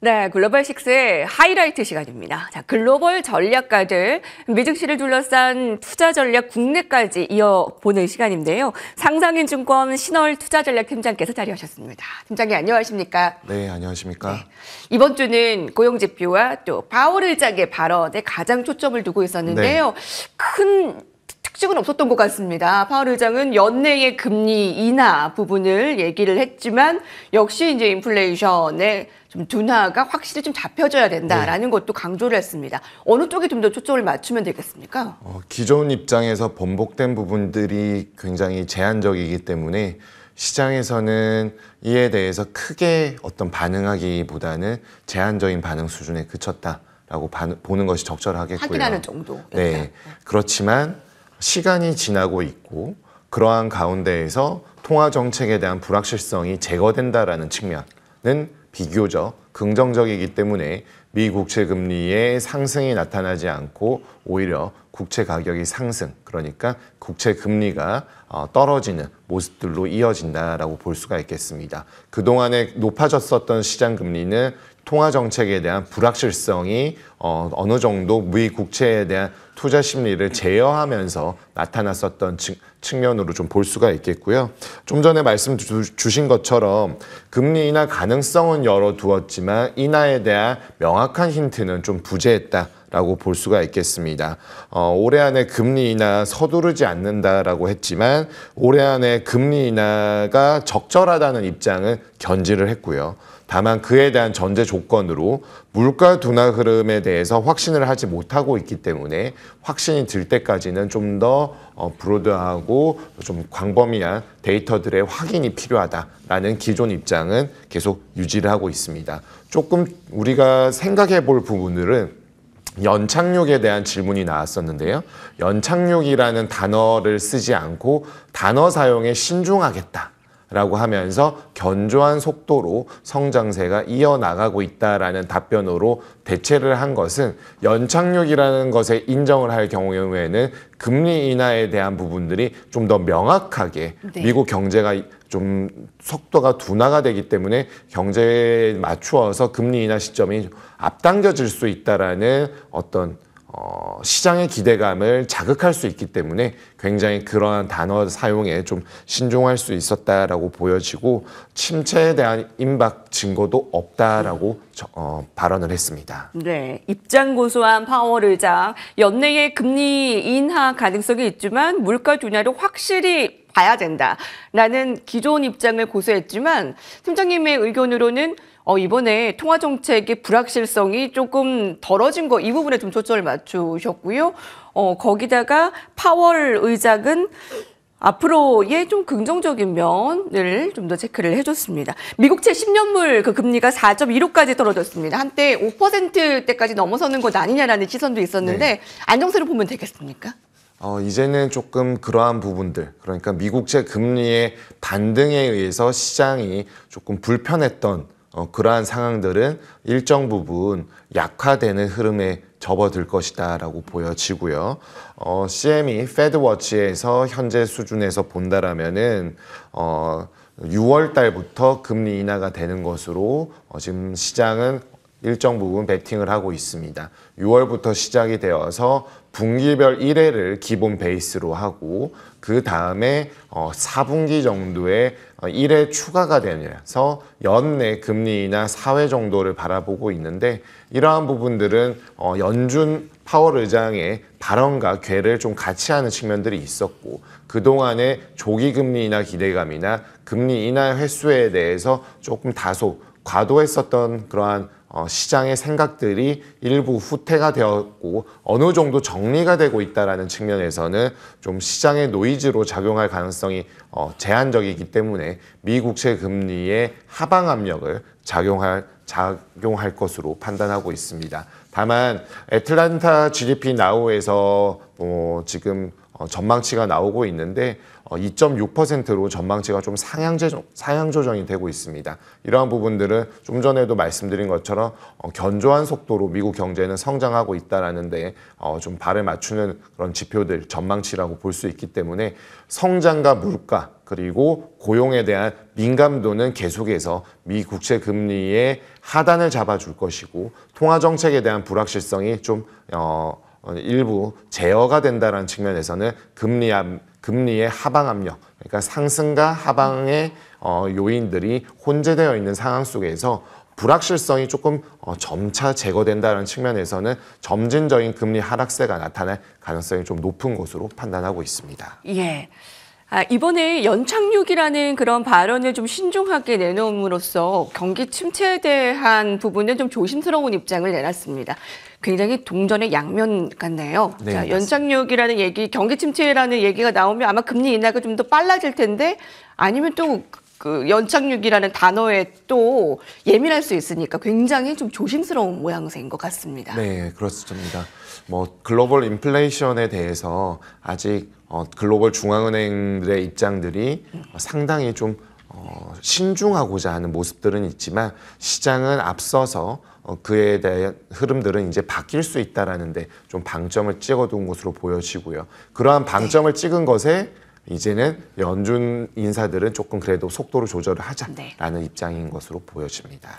네, 글로벌 식스의 하이라이트 시간입니다. 자, 글로벌 전략가들, 미증시를 둘러싼 투자 전략 국내까지 이어보는 시간인데요. 상상인증권 신월 투자 전략 팀장께서 자리하셨습니다. 팀장님 안녕하십니까? 네, 안녕하십니까? 네. 이번 주는 고용 지표와 또 바울 의장의 발언에 가장 초점을 두고 있었는데요. 네. 큰 특징은 없었던 것 같습니다. 파월 의장은 연내의 금리 인하 부분을 얘기를 했지만 역시 이제 인플레이션에 좀 둔화가 확실히 좀 잡혀져야 된다라는 네. 것도 강조를 했습니다. 어느 쪽에 좀 더 초점을 맞추면 되겠습니까? 어, 기존 입장에서 번복된 부분들이 굉장히 제한적이기 때문에 시장에서는 이에 대해서 크게 어떤 반응하기보다는 제한적인 반응 수준에 그쳤다라고 반, 보는 것이 적절하겠고요. 확인하는 정도. 네. 그렇지만 시간이 지나고 있고 그러한 가운데에서 통화 정책에 대한 불확실성이 제거된다라는 측면은 비교적 긍정적이기 때문에 미 국채 금리의 상승이 나타나지 않고 오히려 국채 가격이 상승, 그러니까 국채 금리가 어, 떨어지는 모습들로 이어진다라고 볼 수가 있겠습니다. 그동안에 높아졌었던 시장 금리는 통화 정책에 대한 불확실성이 어, 어느 정도 미 국채에 대한 투자 심리를 제어하면서 나타났었던 측면으로 좀 볼 수가 있겠고요. 좀 전에 말씀 주, 신 것처럼 금리 인하 가능성은 열어두었지만 인하에 대한 명확한 힌트는 좀 부재했다. 라고 볼 수가 있겠습니다. 어, 올해 안에 금리 인하 서두르지 않는다라고 했지만 올해 안에 금리 인하가 적절하다는 입장은 견지를 했고요. 다만 그에 대한 전제 조건으로 물가 둔화 흐름에 대해서 확신을 하지 못하고 있기 때문에 확신이 들 때까지는 좀더 어, 브로드하고 좀 광범위한 데이터들의 확인이 필요하다라는 기존 입장은 계속 유지를 하고 있습니다. 조금 우리가 생각해 볼 부분들은 연착륙에 대한 질문이 나왔었는데요. 연착륙이라는 단어를 쓰지 않고 단어 사용에 신중하겠다. 라고 하면서 견조한 속도로 성장세가 이어나가고 있다라는 답변으로 대체를 한 것은 연착륙이라는 것에 인정을 할 경우에는 금리 인하에 대한 부분들이 좀 더 명확하게 네. 미국 경제가 좀 속도가 둔화가 되기 때문에 경제에 맞추어서 금리 인하 시점이 앞당겨질 수 있다라는 어떤 어, 시장의 기대감을 자극할 수 있기 때문에 굉장히 그러한 단어 사용에 좀 신중할 수 있었다라고 보여지고 침체에 대한 임박 증거도 없다라고 저, 어, 발언을 했습니다. 네, 입장 고소한 파월 의장 연내에 금리 인하 가능성이 있지만 물가 조냐를 확실히 봐야 된다. 라는 기존 입장을 고수했지만 팀장님의 의견으로는 어, 이번에 통화 정책의 불확실성이 조금 덜어진 거 이 부분에 좀 초점을 맞추셨고요. 어, 거기다가 파월 의장은 앞으로의 좀 긍정적인 면을 좀 더 체크를 해줬습니다. 미국 채 10년물 그 금리가 4.15까지 떨어졌습니다. 한때 5%대까지 넘어서는 것 아니냐라는 시선도 있었는데 네. 안정세를 보면 되겠습니까? 어, 이제는 조금 그러한 부분들, 그러니까 미국채 금리의 반등에 의해서 시장이 조금 불편했던 어, 그러한 상황들은 일정 부분 약화되는 흐름에 접어들 것이다 라고 보여지고요. 어, CME 페드워치에서 현재 수준에서 본다라면은 어, 6월 달부터 금리 인하가 되는 것으로 어, 지금 시장은 일정 부분 베팅을 하고 있습니다. 6월부터 시작이 되어서 분기별 1회를 기본 베이스로 하고 그 다음에 4분기 어, 정도에 1회 어, 추가가 되면서 연내 금리나 4회 정도를 바라보고 있는데 이러한 부분들은 어, 연준 파월 의장의 발언과 궤를 좀 같이 하는 측면들이 있었고 그동안의 조기 금리나 기대감이나 금리 인하 횟수에 대해서 조금 다소 과도했었던 그러한 어, 시장의 생각들이 일부 후퇴가 되었고 어느 정도 정리가 되고 있다는 측면에서는 좀 시장의 노이즈로 작용할 가능성이 어, 제한적이기 때문에 미국채 금리의 하방 압력을 작용할 작용할 것으로 판단하고 있습니다. 다만 애틀란타 GDP 나우에서 뭐 어, 지금 전망치가 나오고 있는데 2.6%로 어, 전망치가 좀 상향, 조정, 상향 조정이 되고 있습니다. 이러한 부분들은 좀 전에도 말씀드린 것처럼 어, 견조한 속도로 미국 경제는 성장하고 있다라는 데좀 어, 발을 맞추는 그런 지표들, 전망치라고 볼 수 있기 때문에 성장과 물가 그리고 고용에 대한 민감도는 계속해서 미 국채 금리의 하단을 잡아줄 것이고 통화 정책에 대한 불확실성이 좀 어, 어, 일부 제어가 된다는 측면에서는 금리 압, 금리의 하방 압력, 그러니까 상승과 하방의 어, 요인들이 혼재되어 있는 상황 속에서 불확실성이 조금 어, 점차 제거된다는 측면에서는 점진적인 금리 하락세가 나타날 가능성이 좀 높은 것으로 판단하고 있습니다. 예. 아, 이번에 연착륙이라는 그런 발언을 좀 신중하게 내놓음으로써 경기 침체에 대한 부분은 좀 조심스러운 입장을 내놨습니다. 굉장히 동전의 양면 같네요. 네, 자, 연착륙이라는 얘기, 경기 침체라는 얘기가 나오면 아마 금리 인하가 좀 더 빨라질 텐데 아니면 또 그 연착륙이라는 단어에 또 예민할 수 있으니까 굉장히 좀 조심스러운 모양새인 것 같습니다. 네, 그렇습니다. 뭐 글로벌 인플레이션에 대해서 아직 어, 글로벌 중앙은행들의 입장들이 상당히 좀 어, 신중하고자 하는 모습들은 있지만 시장은 앞서서 어, 그에 대한 흐름들은 이제 바뀔 수 있다라는데 좀 방점을 찍어둔 것으로 보여지고요. 그러한 네. 방점을 찍은 것에 이제는 연준 인사들은 조금 그래도 속도를 조절을 하자라는 네. 입장인 것으로 보여집니다.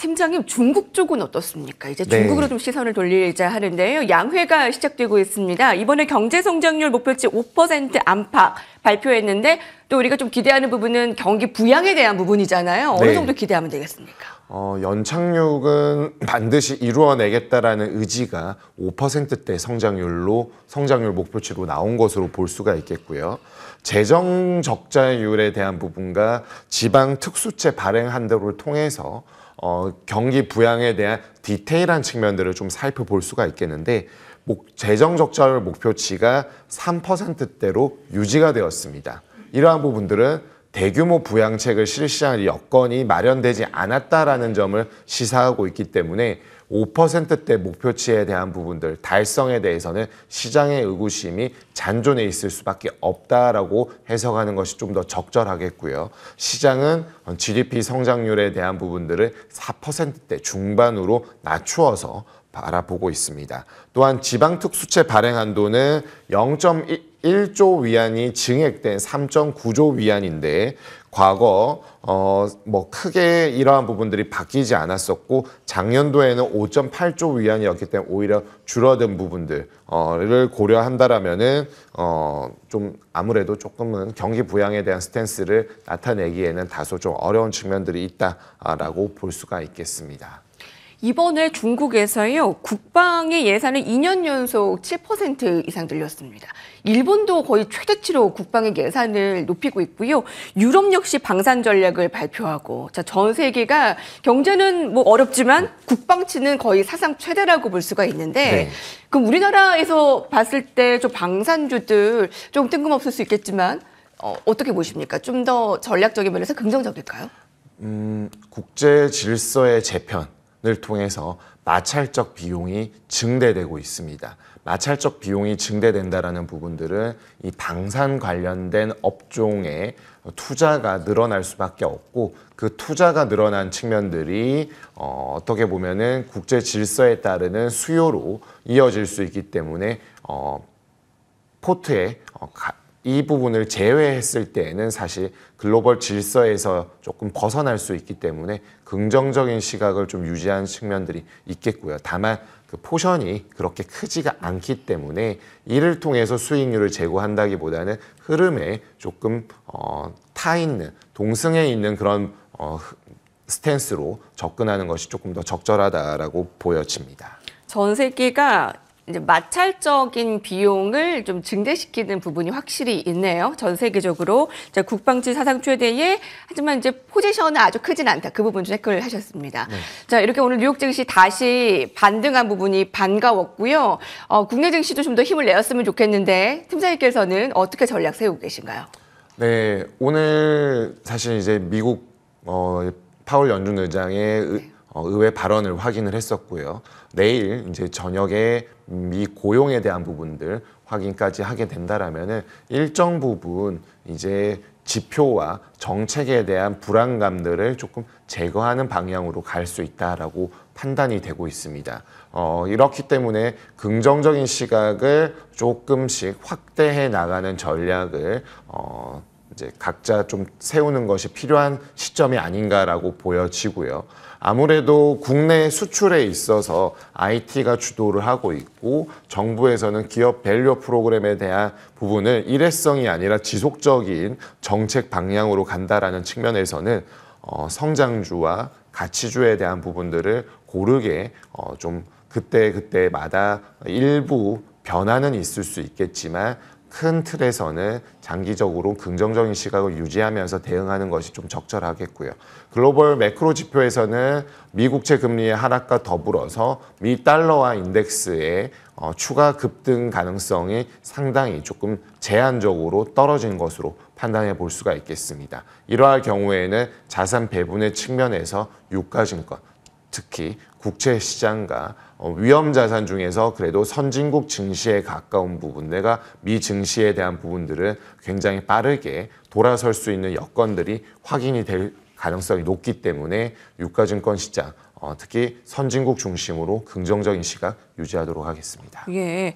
팀장님 중국 쪽은 어떻습니까? 이제 네. 중국으로 네. 좀 시선을 돌리자 하는데요. 양회가 시작되고 있습니다. 이번에 경제 성장률 목표치 5% 안팎 발표했는데 또 우리가 좀 기대하는 부분은 경기 부양에 대한 부분이잖아요. 어느 네. 정도 기대하면 되겠습니까? 어, 연착륙은 반드시 이루어내겠다라는 의지가 5%대 성장률로 성장률 목표치로 나온 것으로 볼 수가 있겠고요. 재정 적자율에 대한 부분과 지방 특수채 발행 한도를 통해서 어, 경기 부양에 대한 디테일한 측면들을 좀 살펴볼 수가 있겠는데 목, 재정 적자율 목표치가 3%대로 유지가 되었습니다. 이러한 부분들은 대규모 부양책을 실시할 여건이 마련되지 않았다라는 점을 시사하고 있기 때문에 5%대 목표치에 대한 부분들 달성에 대해서는 시장의 의구심이 잔존해 있을 수밖에 없다라고 해석하는 것이 좀 더 적절하겠고요. 시장은 GDP 성장률에 대한 부분들을 4%대 중반으로 낮추어서 바라보고 있습니다. 또한 지방특수채 발행 한도는 0.1조 위안이 증액된 3.9조 위안인데 과거 어 뭐 크게 이러한 부분들이 바뀌지 않았었고 작년도에는 5.8조 위안이었기 때문에 오히려 줄어든 부분들을 고려한다라면은 어 좀 아무래도 조금은 경기 부양에 대한 스탠스를 나타내기에는 다소 좀 어려운 측면들이 있다라고 볼 수가 있겠습니다. 이번에 중국에서요 국방의 예산을 2년 연속 7% 이상 늘렸습니다. 일본도 거의 최대치로 국방의 예산을 높이고 있고요. 유럽 역시 방산 전략을 발표하고 자, 전 세계가 경제는 뭐 어렵지만 국방치는 거의 사상 최대라고 볼 수가 있는데 네. 그럼 우리나라에서 봤을 때 좀 방산주들 좀 뜬금없을 수 있겠지만 어, 어떻게 보십니까? 좀 더 전략적인 면에서 긍정적일까요? 음, 국제 질서의 재편 을 통해서 마찰적 비용이 증대되고 있습니다. 마찰적 비용이 증대된다라는 부분들은 이 방산 관련된 업종의 투자가 늘어날 수밖에 없고 그 투자가 늘어난 측면들이 어, 어떻게 보면은 국제 질서에 따르는 수요로 이어질 수 있기 때문에 어, 포트에 어, 가, 이 부분을 제외했을 때에는 사실 글로벌 질서에서 조금 벗어날 수 있기 때문에 긍정적인 시각을 좀유지한 측면들이 있겠고요. 다만 그 포션이 그렇게 크지가 않기 때문에 이를 통해서 수익률을 제고한다기보다는 흐름에 조금 어, 타 있는 동승에 있는 그런 어, 스탠스로 접근하는 것이 조금 더 적절하다라고 보여집니다. 전세기가 이제 마찰적인 비용을 좀 증대시키는 부분이 확실히 있네요. 전 세계적으로 자, 국방지 사상 최대의 하지만 이제 포지션은 아주 크진 않다. 그 부분 좀 체크를 하셨습니다. 네. 자 이렇게 오늘 뉴욕 증시 다시 반등한 부분이 반가웠고요. 어, 국내 증시도 좀 더 힘을 내었으면 좋겠는데 팀장님께서는 어떻게 전략 세우고 계신가요? 네 오늘 사실 이제 미국 어, 파월 연준 의장의 네. 어, 의회 발언을 확인을 했었고요. 내일 이제 저녁에 미 고용에 대한 부분들 확인까지 하게 된다라면은 일정 부분 이제 지표와 정책에 대한 불안감들을 조금 제거하는 방향으로 갈 수 있다라고 판단이 되고 있습니다. 어, 이렇기 때문에 긍정적인 시각을 조금씩 확대해 나가는 전략을 어, 이제 각자 좀 세우는 것이 필요한 시점이 아닌가라고 보여지고요. 아무래도 국내 수출에 있어서 IT가 주도를 하고 있고 정부에서는 기업 밸류 프로그램에 대한 부분을 일회성이 아니라 지속적인 정책 방향으로 간다라는 측면에서는 어, 성장주와 가치주에 대한 부분들을 고르게 어, 좀 그때 그때마다 일부 변화는 있을 수 있겠지만 큰 틀에서는 장기적으로 긍정적인 시각을 유지하면서 대응하는 것이 좀 적절하겠고요. 글로벌 매크로 지표에서는 미국채 금리의 하락과 더불어서 미 달러와 인덱스의 어, 추가 급등 가능성이 상당히 조금 제한적으로 떨어진 것으로 판단해 볼 수가 있겠습니다. 이러할 경우에는 자산 배분의 측면에서 유가증권, 특히 국채 시장과 어, 위험 자산 중에서 그래도 선진국 증시에 가까운 부분, 내가 미 증시에 대한 부분들을 굉장히 빠르게 돌아설 수 있는 여건들이 확인이 될 가능성이 높기 때문에 유가증권 시장, 어, 특히 선진국 중심으로 긍정적인 시각 유지하도록 하겠습니다. 예.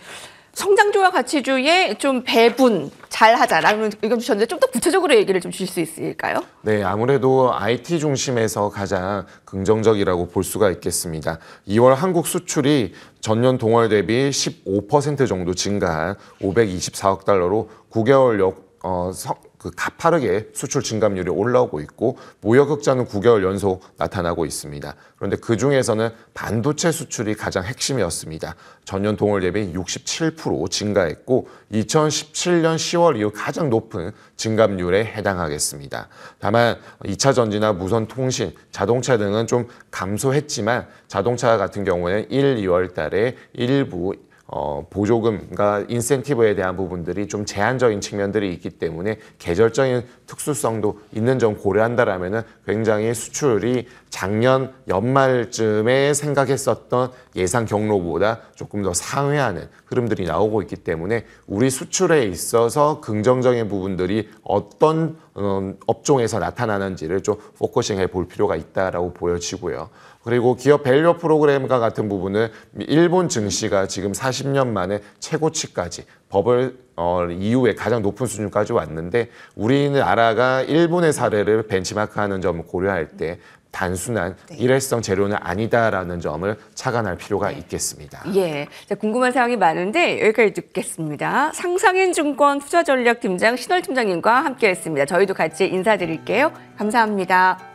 성장주와 가치주의 좀 배분 잘 하자라는 의견 주셨는데 좀 더 구체적으로 얘기를 좀 주실 수 있을까요? 네, 아무래도 IT 중심에서 가장 긍정적이라고 볼 수가 있겠습니다. 2월 한국 수출이 전년 동월 대비 15% 정도 증가한 524억 달러로 9개월역 어, 성, 그 가파르게 수출 증감률이 올라오고 있고 무역 흑자는 9개월 연속 나타나고 있습니다. 그런데 그 중에서는 반도체 수출이 가장 핵심이었습니다. 전년 동월 대비 67% 증가했고 2017년 10월 이후 가장 높은 증감률에 해당하겠습니다. 다만 2차 전지나 무선 통신, 자동차 등은 좀 감소했지만 자동차 같은 경우는 에 1, 2월 달에 일부 어, 보조금, 과 인센티브에 대한 부분들이 좀 제한적인 측면들이 있기 때문에 계절적인 특수성도 있는 점 고려한다라면은 굉장히 수출이 작년 연말쯤에 생각했었던 예상 경로보다 조금 더 상회하는 흐름들이 나오고 있기 때문에 우리 수출에 있어서 긍정적인 부분들이 어떤 음, 업종에서 나타나는지를 좀 포커싱해 볼 필요가 있다라고 보여지고요. 그리고 기업 밸류 프로그램과 같은 부분은 일본 증시가 지금 40년 만에 최고치까지 버블 어, 이후에 가장 높은 수준까지 왔는데 우리나라가 일본의 사례를 벤치마크하는 점을 고려할 때 단순한 네. 일회성 재료는 아니다라는 점을 착안할 필요가 네. 있겠습니다. 예, 자, 궁금한 사항이 많은데 여기까지 듣겠습니다. 상상인증권 투자전략팀장 신월 팀장님과 함께했습니다. 저희도 같이 인사드릴게요. 감사합니다.